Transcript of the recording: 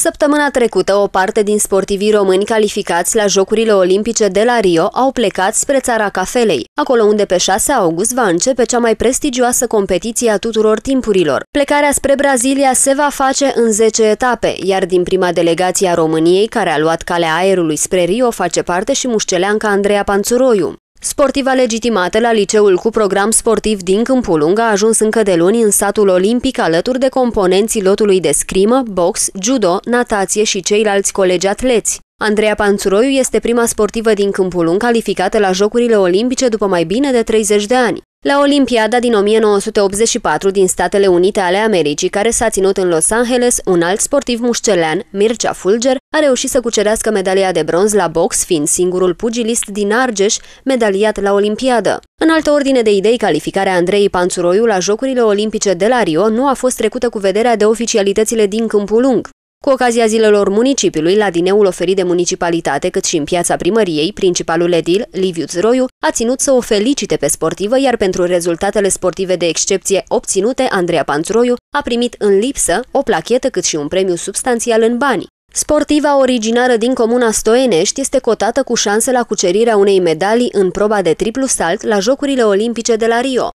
Săptămâna trecută, o parte din sportivii români calificați la Jocurile Olimpice de la Rio au plecat spre țara cafelei, acolo unde pe 6 august va începe cea mai prestigioasă competiție a tuturor timpurilor. Plecarea spre Brazilia se va face în 10 etape, iar din prima delegație a României, care a luat calea aerului spre Rio, face parte și mușceleanca Andreea Panțuroiu. Sportiva legitimată la liceul cu program sportiv din Câmpulung a ajuns încă de luni în satul olimpic alături de componenții lotului de scrimă, box, judo, natație și ceilalți colegi atleți. Andreea Panțuroiu este prima sportivă din Câmpulung calificată la Jocurile Olimpice după mai bine de 30 de ani. La Olimpiada din 1984 din Statele Unite ale Americii, care s-a ținut în Los Angeles, un alt sportiv mușcelean, Mircea Fulger, a reușit să cucerească medalia de bronz la box, fiind singurul pugilist din Argeș medaliat la Olimpiadă. În altă ordine de idei, calificarea Andrei Panțuroiu la Jocurile Olimpice de la Rio nu a fost trecută cu vederea de oficialitățile din câmpul lung. Cu ocazia zilelor municipiului, la dineul oferit de municipalitate, cât și în piața primăriei, principalul edil, Liviu Zroiu, a ținut să o felicite pe sportivă, iar pentru rezultatele sportive de excepție obținute, Andreea Panțroiu a primit în lipsă o plachetă cât și un premiu substanțial în bani. Sportiva originară din comuna Stoenești este cotată cu șanse la cucerirea unei medalii în proba de triplu salt la Jocurile Olimpice de la Rio.